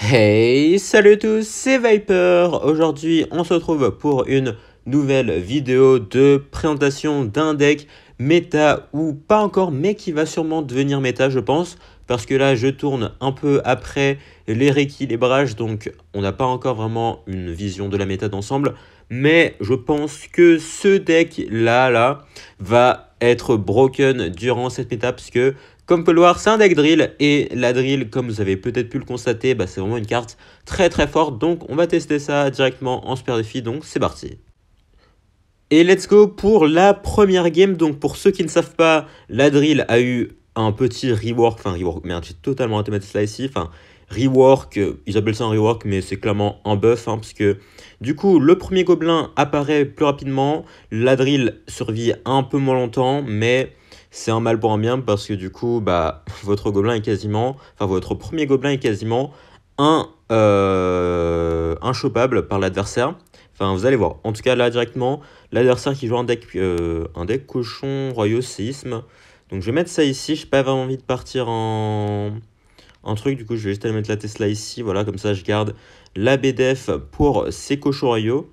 Hey, salut tous, c'est Viper. Aujourd'hui, on se retrouve pour une nouvelle vidéo de présentation d'un deck méta ou pas encore, mais qui va sûrement devenir méta, je pense, parce que là, je tourne un peu après les rééquilibrages, donc on n'a pas encore vraiment une vision de la méta d'ensemble, mais je pense que ce deck là, là, va être broken durant cette méta, parce que comme voir, c'est un deck drill et la drill, comme vous avez peut-être pu le constater, bah, c'est vraiment une carte très très forte. Donc on va tester ça directement en super défi, donc c'est parti. Et let's go pour la première game. Donc pour ceux qui ne savent pas, la drill a eu un petit rework, enfin rework, merde, j'ai totalement automatisé ça ici, enfin rework, euh, ils appellent ça un rework, mais c'est clairement un buff, hein, parce que du coup, le premier gobelin apparaît plus rapidement, la drill survit un peu moins longtemps, mais c'est un mal pour un bien parce que du coup, bah, votre gobelin est quasiment, enfin votre premier gobelin est quasiment un euh, par l'adversaire. Enfin, vous allez voir. En tout cas, là directement, l'adversaire qui joue un deck, euh, un deck cochon, royaux, séisme. Donc je vais mettre ça ici. J'ai pas vraiment envie de partir en un truc. Du coup, je vais juste aller mettre la Tesla ici. Voilà, comme ça, je garde la BDF pour ses cochons royaux.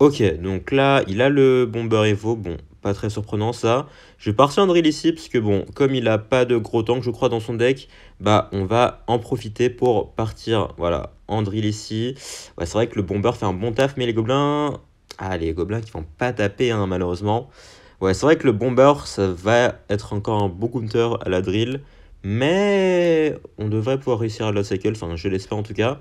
Ok, donc là, il a le bomber Evo. Bon, pas très surprenant ça. Je vais partir drill ici parce que bon, comme il n'a pas de gros tank je crois dans son deck, bah on va en profiter pour partir. Voilà, drill ici. Ouais, c'est vrai que le bomber fait un bon taf mais les gobelins... Ah les gobelins qui vont pas taper hein, malheureusement. Ouais c'est vrai que le bomber ça va être encore un beau counter à la drill. Mais on devrait pouvoir réussir à la cycle, enfin je l'espère en tout cas.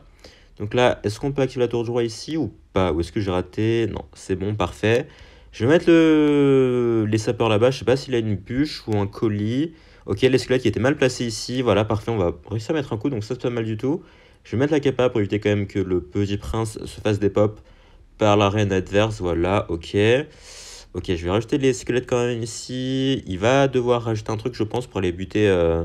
Donc là, est-ce qu'on peut activer la tour du roi ici ou pas Ou est-ce que j'ai raté Non, c'est bon, parfait. Je vais mettre les sapeurs là-bas. Je sais pas s'il a une bûche ou un colis. Ok, les squelettes qui étaient mal placés ici. Voilà, parfait. On va réussir à mettre un coup, donc ça c'est pas mal du tout. Je vais mettre la capa pour éviter quand même que le petit prince se fasse des pops par la reine adverse. Voilà, ok. Ok, je vais rajouter les squelettes quand même ici. Il va devoir rajouter un truc, je pense, pour aller buter euh,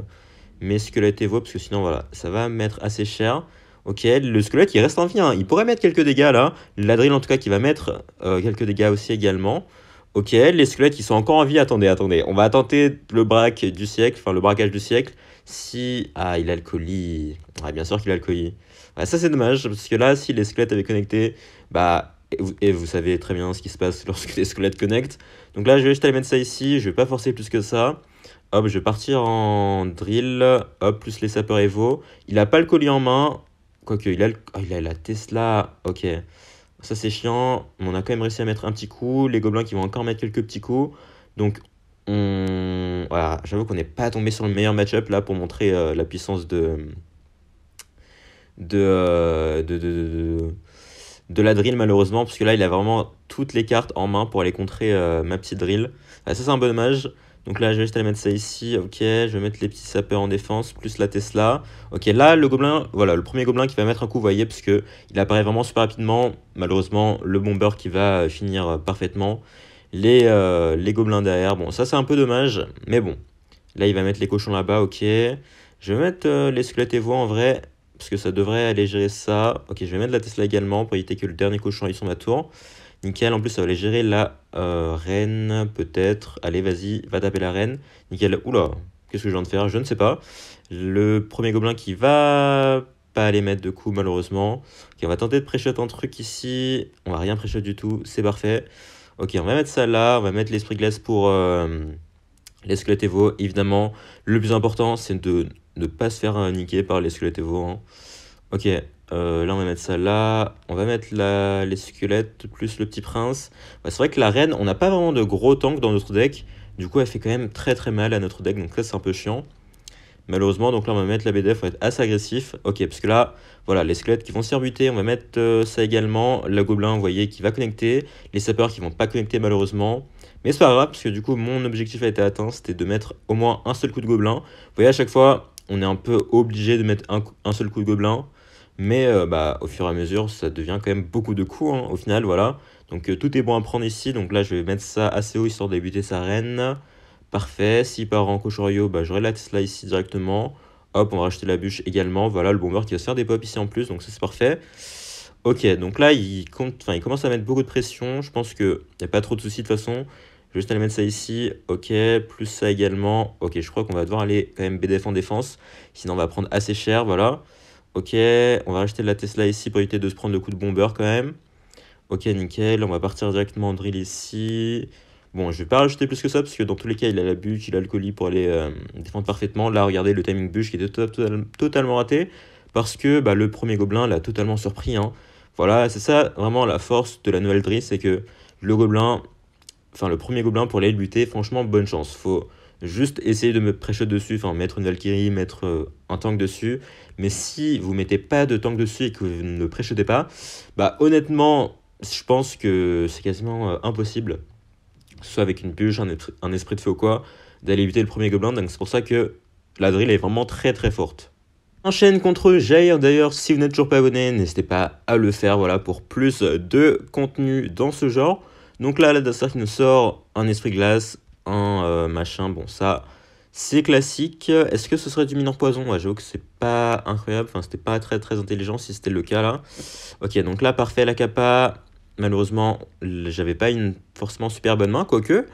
mes squelettes vos, parce que sinon, voilà, ça va mettre assez cher. Ok, le squelette il reste en vie, hein. il pourrait mettre quelques dégâts là. La drill en tout cas qui va mettre euh, quelques dégâts aussi également. Ok, les squelettes ils sont encore en vie, attendez, attendez. On va tenter le braque du siècle, enfin le braquage du siècle. Si... Ah, il a le colis. bien sûr qu'il a le colis. ça c'est dommage, parce que là, si les squelettes avaient connecté, bah... Et vous, savez très bien ce qui se passe lorsque les squelettes connectent. Donc là, je vais juste aller mettre ça ici, je vais pas forcer plus que ça. Hop, je vais partir en drill, hop, plus les sapeurs Evo. Il a pas le colis en main, Quoique, il, a ah, il a la Tesla. Ok. Ça, c'est chiant. on a quand même réussi à mettre un petit coup. Les gobelins qui vont encore mettre quelques petits coups. Donc, on... Voilà, j'avoue qu'on n'est pas tombé sur le meilleur match-up là pour montrer euh, la puissance euh, de... De, de, de, de, la drill malheureusement, parce que là il a vraiment toutes les cartes en main pour aller contrer euh, ma petite drill. Ah, ça c'est un bon dommage. Donc là, je vais juste aller mettre ça ici. Ok, je vais mettre les petits sapeurs en défense, plus la Tesla. Ok, là, le gobelin, voilà, le premier gobelin qui va mettre un coup, vous voyez, parce il apparaît vraiment super rapidement. Malheureusement, le bomber qui va euh, finir euh, parfaitement. Euh, les, gobelins derrière, bon, ça c'est un peu dommage, mais bon. Là, il va mettre les cochons là-bas, ok. Je vais mettre les squelettes et voix en vrai, parce que ça devrait aller gérer ça. Ok, je vais mettre la Tesla également pour éviter que le dernier cochon aille soit ma tour. Nickel, en plus ça va aller gérer la euh, reine, peut-être. Allez, vas-y, va taper la reine. Nickel, oula, qu'est-ce que je viens de faire Je ne sais pas. Le premier gobelin qui va pas aller mettre de coups, malheureusement. Ok, on va tenter de pré-shot un truc ici. On va rien prêcher du tout, c'est parfait. Ok, on va mettre ça là, on va mettre l'esprit glace pour euh, les squelettes Evo. Évidemment, le plus important c'est de ne pas se faire niquer par les squelettes Evo. Hein. Ok, euh, là, on va mettre ça là. On va mettre la, les squelettes plus le petit prince. c'est vrai que la reine, on n'a pas vraiment de gros tank dans notre deck. Du coup, elle fait quand même très très mal à notre deck. Donc ça c'est un peu chiant. Malheureusement, donc là, on va mettre la BDF. On va être assez agressif. Ok, parce que là, voilà, les squelettes qui vont se buter On va mettre euh, ça également. La gobelin, vous voyez, qui va connecter. Les sapeurs qui vont pas connecter, malheureusement. Mais c'est pas grave, parce que du coup, mon objectif a été atteint. C'était de mettre au moins un seul coup de gobelin. Vous voyez, à chaque fois, on est un peu obligé de mettre un seul coup de gobelin. Mais euh, bah, au fur et à mesure, ça devient quand même beaucoup de coups hein, au final, voilà. Donc euh, tout est bon à prendre ici. Donc là, je vais mettre ça assez haut histoire de débuter sa reine. Parfait. S'il part en Cochorio, bah, je relaxe là ici directement. Hop, on va racheter la bûche également. Voilà, le bomber qui va se faire des pop ici en plus. Donc ça, c'est parfait. Ok, donc là, il, compte, il commence à mettre beaucoup de pression. Je pense qu'il n'y a pas trop de soucis de toute façon. Je vais juste aller mettre ça ici. Ok, plus ça également. Ok, je crois qu'on va devoir aller quand même BDF en défense. Sinon, on va prendre assez cher, voilà. Ok, on va acheter de la Tesla ici pour éviter de se prendre le coup de bomber quand même. Ok, nickel, on va partir directement en drill ici. Bon, je vais pas rajouter plus que ça, parce que dans tous les cas, il a la bûche, il a le colis pour aller euh, défendre parfaitement. Là, regardez le timing bûche qui était totalement raté, parce que bah, le premier gobelin l'a totalement surpris. Hein. Voilà, c'est ça vraiment la force de la nouvelle drill, c'est que le gobelin, enfin le premier gobelin pour aller lutter, franchement, bonne chance. Faut juste essayer de me prêcher dessus, enfin mettre une Valkyrie, mettre euh, un tank dessus. Mais si vous mettez pas de tank dessus et que vous ne préchetez pas, bah honnêtement, je pense que c'est quasiment euh, impossible, soit avec une bûche, un, esprit de feu ou quoi, d'aller éviter le premier gobelin. Donc c'est pour ça que la drill est vraiment très très forte. Enchaîne contre Jair d'ailleurs, si vous n'êtes toujours pas abonné, n'hésitez pas à le faire voilà, pour plus de contenu dans ce genre. Donc là, la Dastar qui nous sort un esprit glace, un euh, machin, bon ça c'est classique. Est-ce que ce serait du mineur poison ouais, J'avoue que c'est pas incroyable, enfin c'était pas très très intelligent si c'était le cas là. Ok donc là parfait la capa, malheureusement j'avais pas une forcément super bonne main, quoique...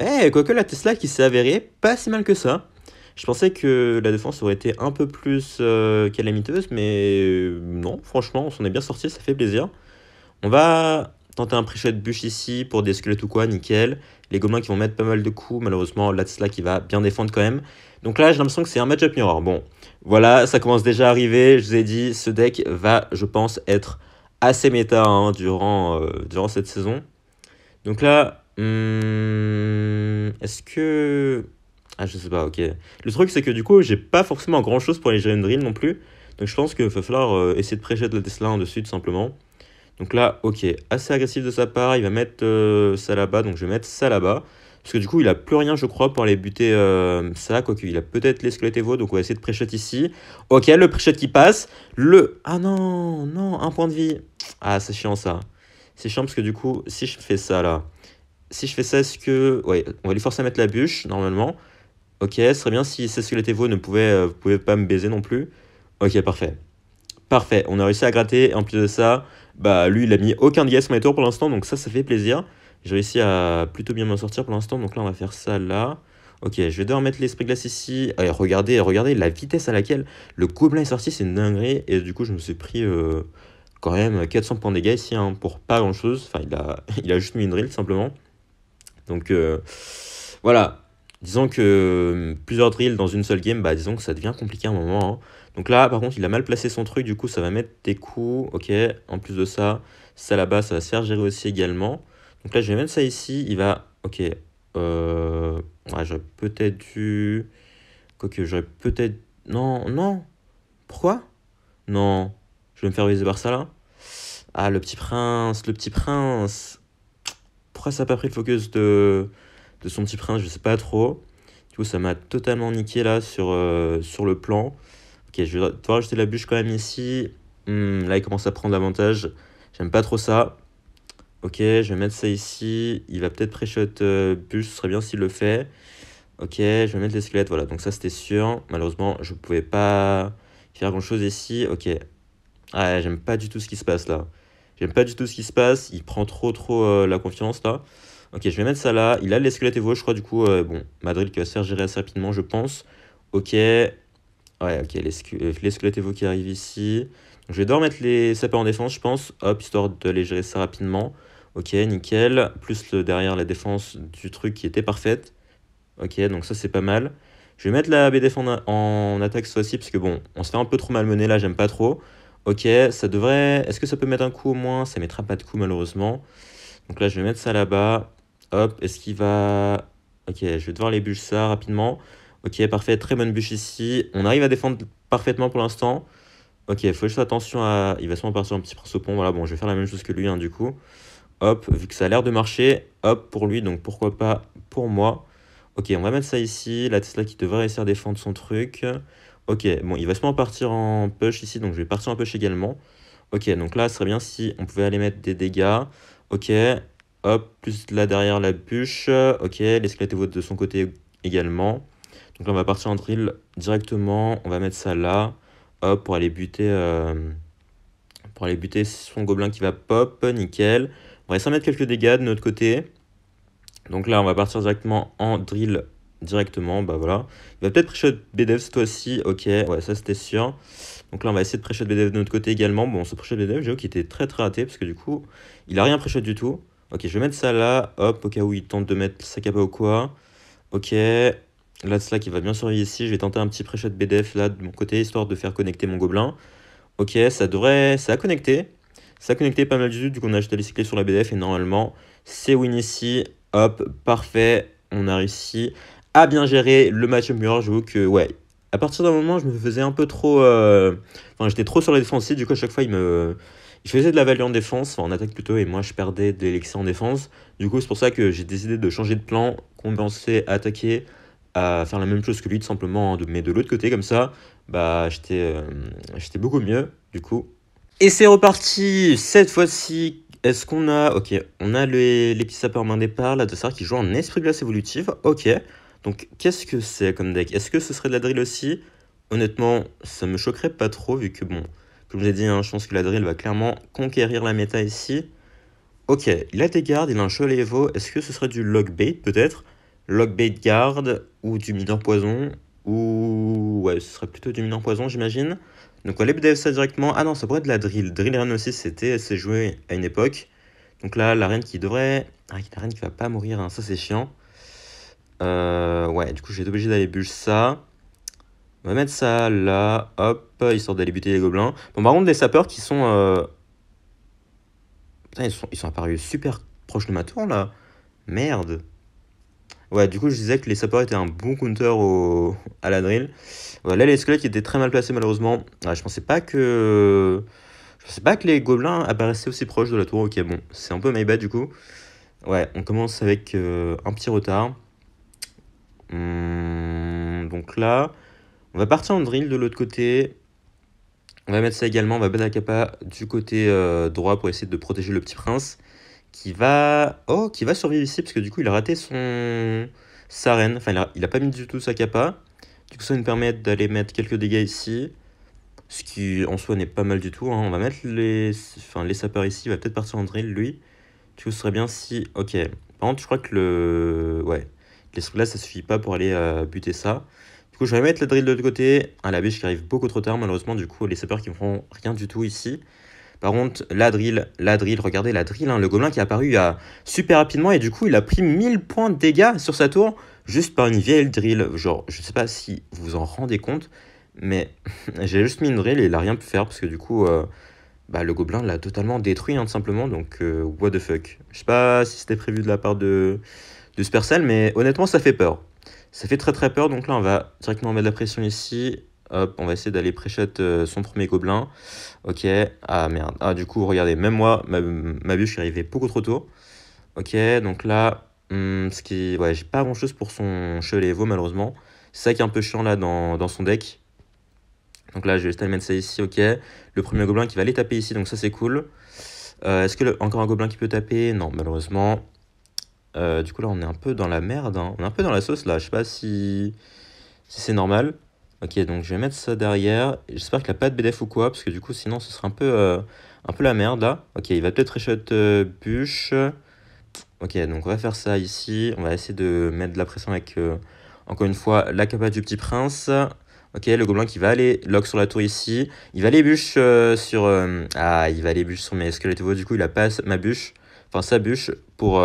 Eh, quoique la Tesla qui s'est avérée pas si mal que ça. Je pensais que la défense aurait été un peu plus euh, calamiteuse, mais euh, non, franchement, on s'en est bien sorti, ça fait plaisir. On va tenter un pré de bûche ici pour des squelettes ou quoi, nickel les Gobelins qui vont mettre pas mal de coups. Malheureusement, Tesla qui va bien défendre quand même. Donc là, j'ai l'impression que c'est un match-up mirror. Bon, voilà, ça commence déjà à arriver. Je vous ai dit, ce deck va, je pense, être assez méta hein, durant, euh, durant cette saison. Donc là, hmm, est-ce que... Ah, je sais pas, ok. Le truc, c'est que du coup, j'ai pas forcément grand-chose pour les une Drill non plus. Donc je pense qu'il va falloir euh, essayer de prêcher de la Tesla en dessus, tout simplement. Donc là, ok, assez agressif de sa part, il va mettre ça euh, là-bas donc je vais mettre ça là-bas Parce que du coup, il a plus rien, je crois, pour aller buter ça. Euh, quoique, il a peut-être les squelettes Evo, donc on va essayer de pré ici. Ok, le pré qui passe. Le. Ah non, non, un point de vie. Ah, c'est chiant ça. C'est chiant parce que du coup, si je fais ça là. Si je fais ça, est-ce que. Ouais, on va lui forcer à mettre la bûche, normalement. Ok, ce serait bien si ces squelettes Evo ne pouvait pouvaient euh, pas me baiser non plus. Ok, parfait. Parfait, on a réussi à gratter. En plus de ça, bah lui, il a mis aucun sur mes tour pour l'instant, donc ça, ça fait plaisir. J'ai réussi à plutôt bien m'en sortir pour l'instant, donc là, on va faire ça là. Ok, je vais devoir mettre l'esprit glace ici. Allez, eh, regardez, regardez la vitesse à laquelle le gobelin est sorti, c'est une Et du coup, je me suis pris euh, quand même 400 points de dégâts ici hein, pour pas grand chose. Enfin, il a, il a juste mis une drill simplement. Donc euh, voilà, disons que euh, plusieurs drills dans une seule game, bah, disons que ça devient compliqué à un moment. Hein. Donc là, par contre, il a mal placé son truc, du coup, ça va mettre des coups. Ok, en plus de ça, ça là-bas, ça va se faire gérer aussi également. Donc là, je vais mettre ça ici. Il va. Ok. Euh... Ouais, j'aurais peut-être dû. Quoique, j'aurais peut-être. Non, non. Pourquoi Non. Je vais me faire viser par ça là. Ah, le petit prince, le petit prince. Pourquoi ça n'a pas pris le focus de, son petit prince Je sais pas trop. Du coup, ça m'a totalement niqué là sur, euh, sur le plan. Ok, je vais devoir jeter la bûche quand même ici. Hmm, là, il commence à prendre l'avantage. J'aime pas trop ça. Ok, je vais mettre ça ici. Il va peut-être pré-shot euh, bûche. Ce serait bien s'il le fait. Ok, je vais mettre les squelettes. Voilà, donc ça, c'était sûr. Malheureusement, je pouvais pas faire grand-chose ici. Ok. Ah, j'aime pas du tout ce qui se passe là. J'aime pas du tout ce qui se passe. Il prend trop, trop euh, la confiance là. Ok, je vais mettre ça là. Il a les squelettes et je crois. Du coup, euh, bon, Madrid qui va se faire gérer assez rapidement, je pense. Ok, Ouais, ok, les, euh, squelettes vous qui arrivent ici. Je vais devoir mettre les sapins en défense, je pense. Hop, histoire de les gérer ça rapidement. Ok, nickel. Plus le, derrière la défense du truc qui était parfaite. Ok, donc ça c'est pas mal. Je vais mettre la BDF en, en attaque soit ci parce que bon, on se fait un peu trop malmener là, j'aime pas trop. Ok, ça devrait... Est-ce que ça peut mettre un coup au moins Ça mettra pas de coup malheureusement. Donc là, je vais mettre ça là-bas. Hop, est-ce qu'il va... Ok, je vais devoir les bûcher ça rapidement. Ok, parfait. Très bonne bûche ici. On arrive à défendre parfaitement pour l'instant. Ok, il faut juste attention à... Il va sûrement partir en petit prince au pont. Voilà, bon, je vais faire la même chose que lui, hein, du coup. Hop, vu que ça a l'air de marcher. Hop, pour lui, donc pourquoi pas pour moi. Ok, on va mettre ça ici. La Tesla qui devrait réussir à défendre son truc. Ok, bon, il va sûrement partir en push ici, donc je vais partir en push également. Ok, donc là, ce serait bien si on pouvait aller mettre des dégâts. Ok, hop, plus là derrière la bûche. Ok, l'escalade de son côté également. Donc là, on va partir en drill directement. On va mettre ça là. Hop, pour aller buter, euh, pour aller buter son gobelin qui va pop. Nickel. On va essayer de mettre quelques dégâts de notre côté. Donc là, on va partir directement en drill directement. Bah voilà. Il va peut-être pré-shot BDF cette fois-ci. Ok, ouais, ça c'était sûr. Donc là, on va essayer de prêcher shot de notre côté également. Bon, ce pré-shot BDF, j'ai qu'il était très très raté parce que du coup, il a rien prêché du tout. Ok, je vais mettre ça là. Hop, au cas où il tente de mettre sa cape ou quoi. Ok, Là, cela qui va bien surveiller ici. Je vais tenter un petit pré de BDF là de mon côté, histoire de faire connecter mon gobelin. Ok, ça devrait... ça a connecté. Ça a connecté pas mal du tout, du coup on a acheté les cyclés sur la BDF et normalement c'est win ici. Hop, parfait. On a réussi à bien gérer le match mur. Je vous que ouais, à partir d'un moment, je me faisais un peu trop. Euh, enfin, j'étais trop sur la ici, Du coup, à chaque fois, il me. Il faisait de la value en défense, enfin en attaque plutôt, et moi je perdais de l'excès en défense. Du coup, c'est pour ça que j'ai décidé de changer de plan, compenser, attaquer, à faire la même chose que lui, tout simplement, hein, mais de l'autre côté, comme ça, bah, euh, j'étais beaucoup mieux, du coup. Et c'est reparti, cette fois-ci, est-ce qu'on a... Ok, on a les, les petits sapeurs main départ, de ça qui joue en esprit glace évolutive, ok. Donc qu'est-ce que c'est comme deck Est-ce que ce serait de la drill aussi Honnêtement, ça me choquerait pas trop, vu que, bon, comme je l'ai dit, hein, je pense que la drill va clairement conquérir la méta ici. Ok, il a des gardes, il a un à est-ce que ce serait du log bait peut-être Lockbait Guard ou du mineur poison. Ou. Ouais, ce serait plutôt du mineur poison, j'imagine. Donc on lève ça directement. Ah non, ça pourrait être de la drill. Drill reine aussi, c'était. C'est joué à une époque. Donc là, la reine qui devrait. Ah, la reine qui va pas mourir, hein, ça c'est chiant. Euh, ouais, du coup, je vais obligé d'aller bûcher ça. On va mettre ça là, hop, histoire d'aller buter les gobelins. Bon, par contre, les sapeurs qui sont. Euh, putain, ils sont, ils sont apparus super proches de ma tour là. Merde. Ouais, du coup, je disais que les sapeurs étaient un bon counter au... à la drill. là, les squelettes étaient très mal placés, malheureusement. je pensais pas que. Je pensais pas que les gobelins apparaissaient aussi proches de la tour. Ok, bon, c'est un peu my bad, du coup. Ouais, on commence avec euh, un petit retard. Hmm, donc là, on va partir en drill de l'autre côté. On va mettre ça également. On va battre la capa du côté euh, droit pour essayer de protéger le petit prince qui va oh qui va survivre ici parce que du coup il a raté son hmm. sa reine enfin il a, pas mis du tout sa capa du coup ça nous permettre d'aller mettre quelques dégâts ici ce qui en soi n'est pas mal du tout hein. on va mettre les enfin les sapeurs ici il va peut-être partir en drill lui du coup ce serait bien si ok par contre je crois que le ouais les là ça suffit pas pour aller euh, buter ça du coup je vais mettre la drill de l'autre côté à ah, la biche qui arrive beaucoup trop tard malheureusement du coup les sapeurs qui ne feront rien du tout ici par contre, la drill, la drill, regardez la drill, hein, le gobelin qui est apparu super rapidement et du coup il a pris 1000 points de dégâts sur sa tour juste par une vieille drill. Genre, je sais pas si vous vous en rendez compte, mais j'ai juste mis une drill et il a rien pu faire parce que du coup, euh, bah, le gobelin l'a totalement détruit hein, tout simplement. Donc, euh, what the fuck. Je sais pas si c'était prévu de la part de, de Supercell, mais honnêtement, ça fait peur. Ça fait très très peur, donc là on va directement mettre la pression ici Hop, on va essayer d'aller pré euh, son premier gobelin. Ok, ah merde. Ah du coup, regardez, même moi, ma, vue, je suis arrivé beaucoup trop tôt. Ok, donc là, hmm, ce qui, ouais, j'ai pas grand-chose pour son chevalier vaut malheureusement. C'est ça qui est un peu chiant là dans, son deck. Donc là, je vais juste ça ici, ok. Le premier gobelin qui va aller taper ici, donc ça c'est cool. Euh, est-ce que a encore un gobelin qui peut taper Non, malheureusement. Euh, du coup là, on est un peu dans la merde. Hein. On est un peu dans la sauce là. Je sais pas si c'est normal. Ok, donc je vais mettre ça derrière. J'espère qu'il a pas de BDF ou quoi, parce que du coup, sinon, ce sera un peu, euh, un peu la merde, là. Ok, il va peut-être réchauffer euh, bûche. Ok, donc on va faire ça ici. On va essayer de mettre de la pression avec, euh, encore une fois, la capa du petit prince. Ok, le gobelin qui va aller lock sur la tour ici. Il va aller bûche sur... ah, il va aller bûche sur mes squelettes Du coup, il a pas ma bûche, enfin sa bûche, pour,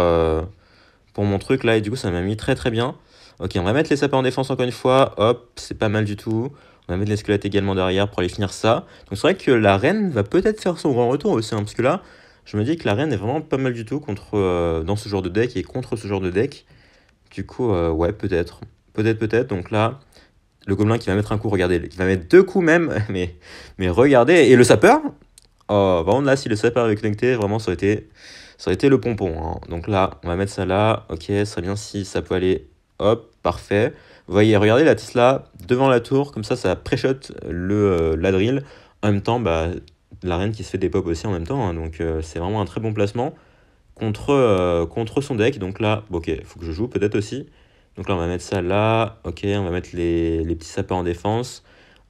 pour mon truc, là. Et du coup, ça m'a mis très très bien. Ok, on va mettre les sapeurs en défense encore une fois. Hop, c'est pas mal du tout. On va mettre les squelettes également derrière pour aller finir ça. Donc c'est vrai que la reine va peut-être faire son grand retour aussi, hein, parce que là, je me dis que la reine est vraiment pas mal du tout contre, euh, dans ce genre de deck et contre ce genre de deck. Du coup, euh, ouais, peut-être. Peut-être, peut-être. Donc là, le gobelin qui va mettre un coup, regardez, il va mettre deux coups même, mais, mais regardez. Et le sapeur Oh, vraiment là, si le sapeur avait connecté, vraiment, ça aurait été, ça aurait été le pompon. Hein. Donc là, on va mettre ça là. Ok, ce serait bien si ça peut aller Hop, parfait. Vous voyez, regardez la Tesla devant la tour, comme ça, ça préchote le, euh, En même temps, bah, la reine qui se fait des pop aussi en même temps, hein, donc euh, c'est vraiment un très bon placement contre, euh, contre son deck. Donc là, ok, faut que je joue peut-être aussi. Donc là, on va mettre ça là. Ok, on va mettre les, petits sapeurs en défense.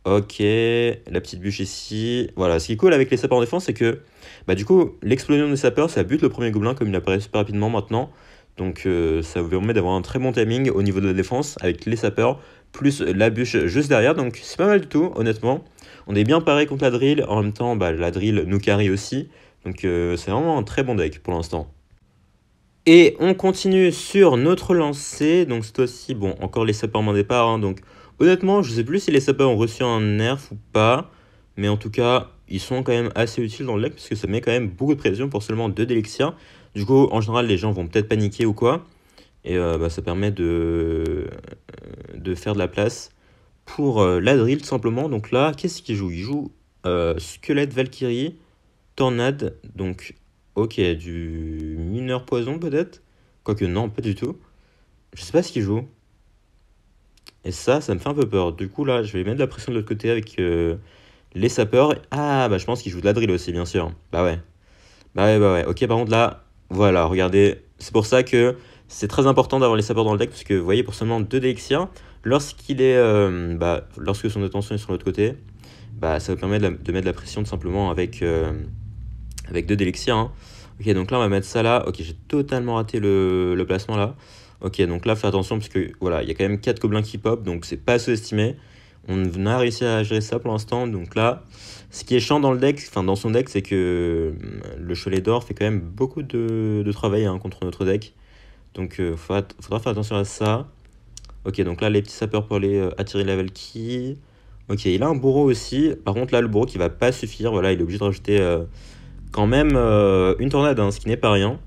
Ok, la petite bûche ici. Voilà, ce qui est cool avec les sapeurs en défense, c'est que bah, du coup, l'explosion des sapeurs, ça bute le premier gobelin comme il apparaît super rapidement maintenant. Donc euh, ça vous permet d'avoir un très bon timing au niveau de la défense avec les sapeurs, plus la bûche juste derrière. Donc c'est pas mal du tout, honnêtement. On est bien paré contre la drill. En même temps, bah, la drill nous carry aussi. Donc euh, c'est vraiment un très bon deck pour l'instant. Et on continue sur notre lancée. Donc cette fois-ci, bon, encore les sapeurs en départ. Hein. donc honnêtement, je sais plus si les sapeurs ont reçu un nerf ou pas. Mais en tout cas, ils sont quand même assez utiles dans le deck parce que ça met quand même beaucoup de pression pour seulement deux d'élixir. Du coup, en général, les gens vont peut-être paniquer ou quoi. Et euh, bah, ça permet de, euh, de faire de la place pour euh, tout simplement. Donc là, qu'est-ce qu'il joue Il joue euh, squelette Valkyrie, tornade, donc ok, du mineur poison peut-être Quoique non, pas du tout. Je sais pas ce qu'il joue. Et ça, ça me fait un peu peur. Du coup, là, je vais mettre de la pression de l'autre côté avec les sapeurs. Ah, bah, je pense qu'il joue de la aussi, bien sûr. Bah ouais. Bah ouais, bah ouais. Ok, par contre, là, voilà, regardez, c'est pour ça que c'est très important d'avoir les sapeurs dans le deck, parce que vous voyez, pour seulement 2 Délixir, lorsqu'il est, euh, bah, lorsque son attention est sur l'autre côté, bah, ça vous permet de, mettre de la pression tout simplement avec, euh, avec 2 d'élixir. Hein. Ok, donc là, on va mettre ça là. Ok, j'ai totalement raté le, placement là. Ok, donc là, faire attention, parce que voilà, il y a quand même 4 gobelins qui pop, donc c'est pas sous-estimé. On a réussi à gérer ça pour l'instant. Donc là, ce qui est chiant dans le deck, enfin dans son deck, c'est que euh, le Cholet d'Or fait quand même beaucoup de, travail hein, contre notre deck. Donc il euh, faudra, faire attention à ça. Ok, donc là, les petits sapeurs pour aller euh, attirer la Valkyrie. Ok, il a un bourreau aussi. Par contre, là, le bourreau qui va pas suffire. Voilà, il est obligé de rajouter quand même une tornade, hein, ce qui n'est pas rien.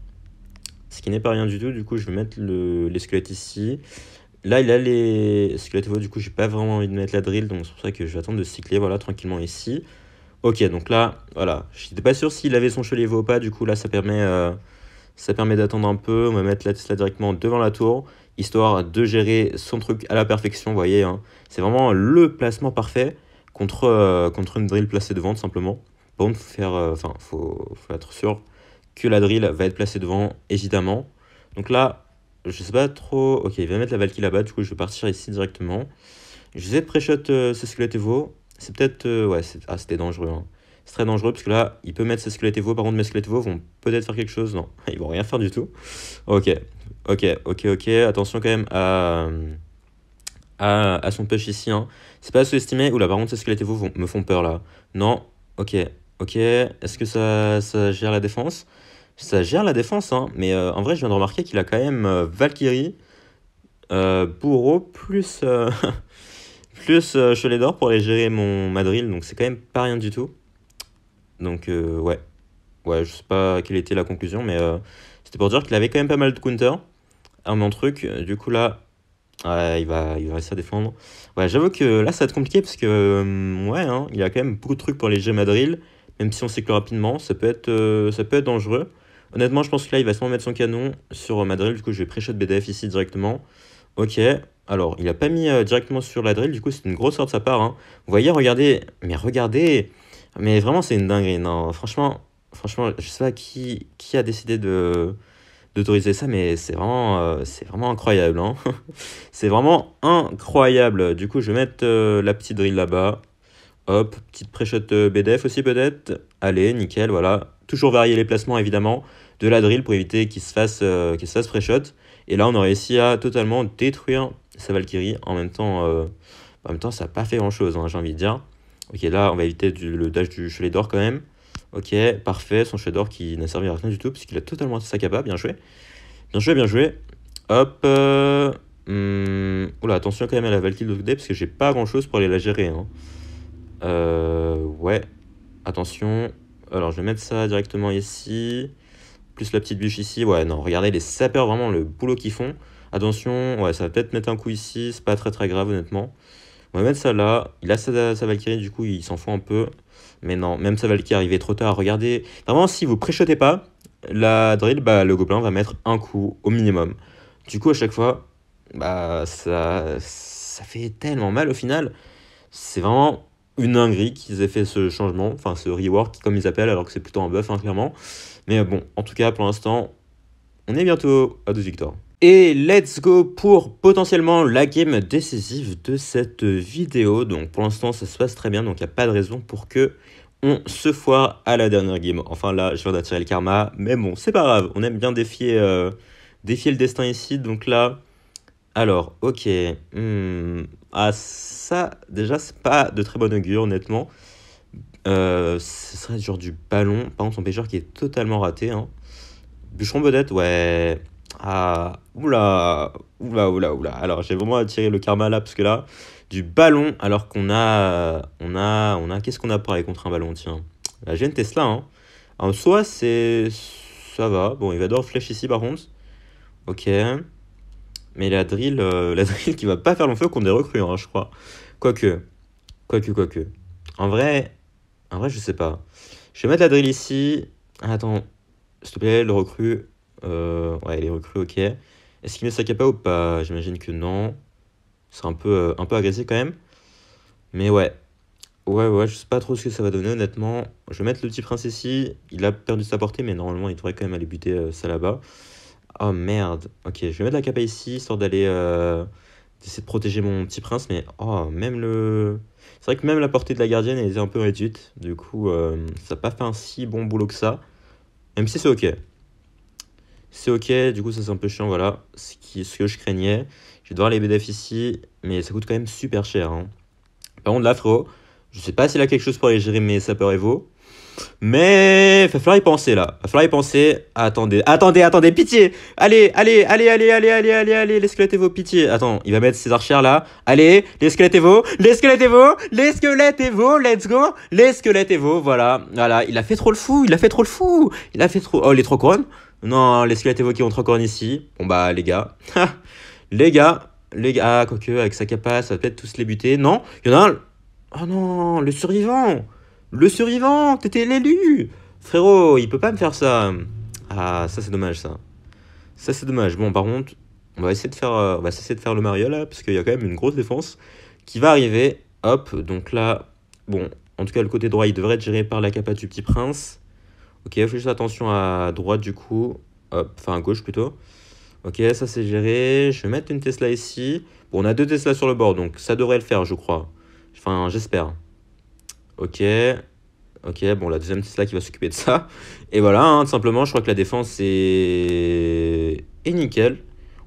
Ce qui n'est pas rien du tout. Du coup, je vais mettre les squelettes ici. Là, il a les squelettes du coup, j'ai pas vraiment envie de mettre la drill, donc c'est pour ça que je vais attendre de cycler, voilà, tranquillement ici. Ok, donc là, voilà, j'étais pas sûr s'il avait son chevalier ou pas, du coup là, ça permet, euh, ça permet d'attendre un peu, on va mettre la Tesla directement devant la tour, histoire de gérer son truc à la perfection, vous voyez, hein. c'est vraiment le placement parfait contre, euh, contre une drill placée devant, tout simplement. bon faire, euh, enfin faut, faut être sûr que la drill va être placée devant, évidemment. Donc là, je sais pas trop. Ok, il va mettre la Valkyrie là-bas, du coup je vais partir ici directement. Je vais pré-shot euh, ce Skeletevo. C'est peut-être. Euh, ouais, ah, c'était dangereux. Hein. C'est très dangereux parce que là, il peut mettre ses vous Par contre, mes Skeletevo vont peut-être faire quelque chose. Non, ils vont rien faire du tout. Ok, ok, ok, ok. Attention quand même à. À, à son push ici. Hein. C'est pas à sous-estimer. Oula, par contre, ces squelettes vont, me font peur là. Non, ok, ok. Est-ce que ça, ça gère la défense ça gère la défense, hein, mais euh, en vrai, je viens de remarquer qu'il a quand même euh, Valkyrie, euh, Bourreau, plus, plus Cholet d'Or pour aller gérer mon Madril, donc c'est quand même pas rien du tout. Donc, ouais. Ouais, je sais pas quelle était la conclusion, mais c'était pour dire qu'il avait quand même pas mal de counter. Un mon truc, du coup là, il, va, il va réussir à défendre. Ouais, j'avoue que là, ça va être compliqué parce que, ouais, hein, il a quand même beaucoup de trucs pour les gérer Madril. Même si on cycle rapidement, ça peut être, ça peut être dangereux. Honnêtement, je pense que là, il va sûrement mettre son canon sur euh, ma drill. Du coup, je vais pré-shot BDF ici directement. Ok, alors il n'a pas mis euh, directement sur la drill, du coup c'est une grosse sorte de sa part. Hein. Vous voyez, regardez, mais regardez, mais vraiment c'est une dinguerie. Non, franchement, franchement, je sais pas qui, qui a décidé de d'autoriser ça, mais c'est vraiment, euh, vraiment incroyable. Hein. c'est vraiment incroyable. Du coup, je vais mettre la petite drill là-bas. Hop, petite pré-shot BDF aussi peut-être. Allez, nickel, voilà. Toujours varier les placements évidemment de la drill pour éviter qu'il se fasse, que euh, qu'il se fasse shot Et là, on a réussi à totalement détruire sa Valkyrie. En même temps, euh, en même temps ça n'a pas fait grand chose, hein, j'ai envie de dire. Ok, là, on va éviter le dash du chelet d'or quand même. Ok, parfait. Son chelet d'or qui n'a servi à rien du tout, puisqu'il a totalement sa capa. Bien joué. Bien joué, bien joué. Hop. Euh, hmm, oula, attention quand même à la Valkyrie de parce que j'ai pas grand chose pour aller la gérer. Hein. Ouais. Attention. Alors, je vais mettre ça directement ici. Plus la petite bûche ici. Ouais, non, regardez les sapeurs, vraiment le boulot qu'ils font. Attention, ouais, ça va peut-être mettre un coup ici. C'est pas très très grave, honnêtement. On va mettre ça là. Il a sa, Valkyrie, du coup, il s'en fout un peu. Mais non, même sa Valkyrie arrivait trop tard. Regardez, vraiment, si vous préchotez pas, la drill, bah, le gobelin va mettre un coup au minimum. Du coup, à chaque fois, bah, ça, ça fait tellement mal au final. C'est vraiment une dinguerie qu'ils aient fait ce changement, enfin ce rework comme ils appellent, alors que c'est plutôt un buff hein, clairement. Mais bon, en tout cas pour l'instant, on est bientôt à 12 victoires. Et let's go pour potentiellement la game décisive de cette vidéo. Donc pour l'instant ça se passe très bien, donc il n'y a pas de raison pour que on se foire à la dernière game. Enfin là je viens d'attirer le karma, mais bon c'est pas grave, on aime bien défier, euh, défier le destin ici, donc là... Alors, ok. Hmm. Ah, ça, déjà, c'est pas de très bonne augure, honnêtement. Euh, ce serait genre du ballon. Par contre, son pêcheur qui est totalement raté. Hein. Bûcheron vedette, ouais. Ah, oula, oula, oula, oula. Alors, j'ai vraiment attiré le karma là, parce que là, du ballon, alors qu'on a. On a. On a Qu'est-ce qu'on a pour aller contre un ballon, tiens La une Tesla, hein. En soi, c'est. Ça va. Bon, il va devoir flèche ici, par contre. Ok. Mais la drill, euh, la drill qui va pas faire long feu contre des recrues, hein, je crois. Quoique. Quoique, quoique. En vrai, en vrai, je sais pas. Je vais mettre la drill ici. Ah, attends, s'il te plaît, le recrue. Euh, ouais, il est recrue, ok. Est-ce qu'il met sa capa ou pas J'imagine que non. C'est un peu, euh, un peu agressif quand même. Mais ouais. Ouais, ouais, je sais pas trop ce que ça va donner, honnêtement. Je vais mettre le petit prince ici. Il a perdu sa portée, mais normalement, il devrait quand même aller buter ça là-bas. Oh merde. Ok, je vais mettre la capa ici, histoire d'aller... Euh, d'essayer de protéger mon petit prince, mais... Oh, même le... C'est vrai que même la portée de la gardienne elle est un peu réduite. Du coup, euh, ça n'a pas fait un si bon boulot que ça. Même si c'est ok. C'est ok, du coup ça c'est un peu chiant, voilà. Ce, qui, ce que je craignais. Je vais devoir les BDF ici, mais ça coûte quand même super cher. Hein. Par contre là, frérot, je sais pas s'il a quelque chose pour les gérer mes sapeurs vaut mais il va falloir y penser là. Il va falloir y penser. Attendez, attendez, attendez, pitié. Allez, allez, allez, allez, allez, allez, allez, les squelettes et vos, pitié. Attends, il va mettre ses archères là. Allez, les squelettes et vos, les squelettes et vos, les squelettes et vos, let's go. Les squelettes et vos, voilà. Voilà, il a fait trop le fou, il a fait trop le fou. Il a fait trop. Oh, les trois couronnes Non, les squelettes et vos qui ont trois couronnes ici. Bon bah, les gars. les gars, les gars, ah, quoique, avec sa capa, ça va peut-être tous les buter. Non, il y en a un. Oh non, le survivant le survivant, t'étais l'élu Frérot, il peut pas me faire ça. Ah, ça c'est dommage ça. Ça c'est dommage. Bon, par contre, on va essayer de faire, euh, va de faire le Mario là, parce qu'il y a quand même une grosse défense qui va arriver. Hop, donc là, bon, en tout cas le côté droit, il devrait être géré par la capa du petit prince. Ok, faut juste attention à droite du coup. Hop, enfin à gauche plutôt. Ok, ça c'est géré. Je vais mettre une Tesla ici. Bon, on a deux Tesla sur le bord, donc ça devrait le faire, je crois. Enfin, j'espère. Ok. Ok, bon, la deuxième, c'est là qui va s'occuper de ça. Et voilà, hein, tout simplement, je crois que la défense est, est nickel.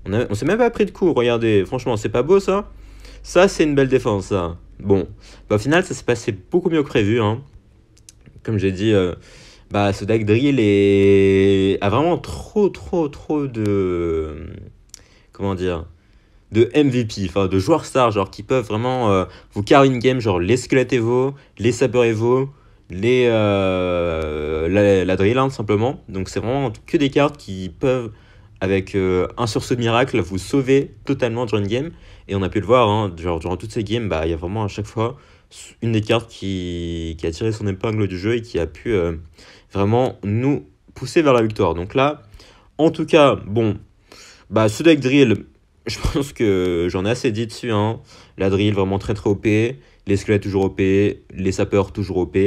On, a... on s'est même pas pris de coup, regardez. Franchement, c'est pas beau ça Ça, c'est une belle défense, ça. Bon, bah, au final, ça s'est passé beaucoup mieux que prévu. Hein. Comme j'ai dit, euh, bah, ce deck drill est... a vraiment trop, trop, trop de. Comment dire de MVP, enfin de joueurs stars, genre qui peuvent vraiment euh, vous carrer une game, genre les Evo, les Evo les euh, la, Drill tout simplement. Donc c'est vraiment que des cartes qui peuvent avec euh, un sursaut de miracle vous sauver totalement durant une game. Et on a pu le voir, hein, genre, durant toutes ces games, bah, il y a vraiment à chaque fois une des cartes qui, qui a tiré son épingle du jeu et qui a pu vraiment nous pousser vers la victoire. Donc là, en tout cas, bon, bah, ce deck drill, je pense que j'en ai assez dit dessus. Hein. La drill vraiment très très OP, les squelettes toujours OP, les sapeurs toujours OP.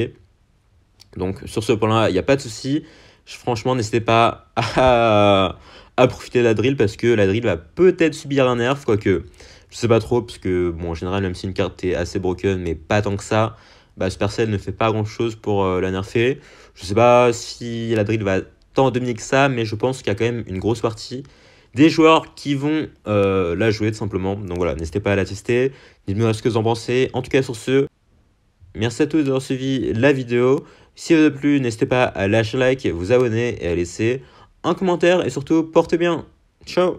Donc sur ce point-là, il n'y a pas de souci. Franchement, n'hésitez pas à, à, profiter de la drill parce que la drill va peut-être subir un nerf, quoique je sais pas trop, parce que bon, en général, même si une carte est assez broken, mais pas tant que ça, bah, Supercell ne fait pas grand-chose pour euh, la nerfer. Je sais pas si la drill va tant dominer que ça, mais je pense qu'il y a quand même une grosse partie des joueurs qui vont euh, la jouer tout simplement. Donc voilà, n'hésitez pas à la tester. Dites-moi ce que vous en pensez. En tout cas sur ce, merci à tous d'avoir suivi la vidéo. Si vous a plu, n'hésitez pas à lâcher un like, vous abonner et à laisser un commentaire. Et surtout, portez bien. Ciao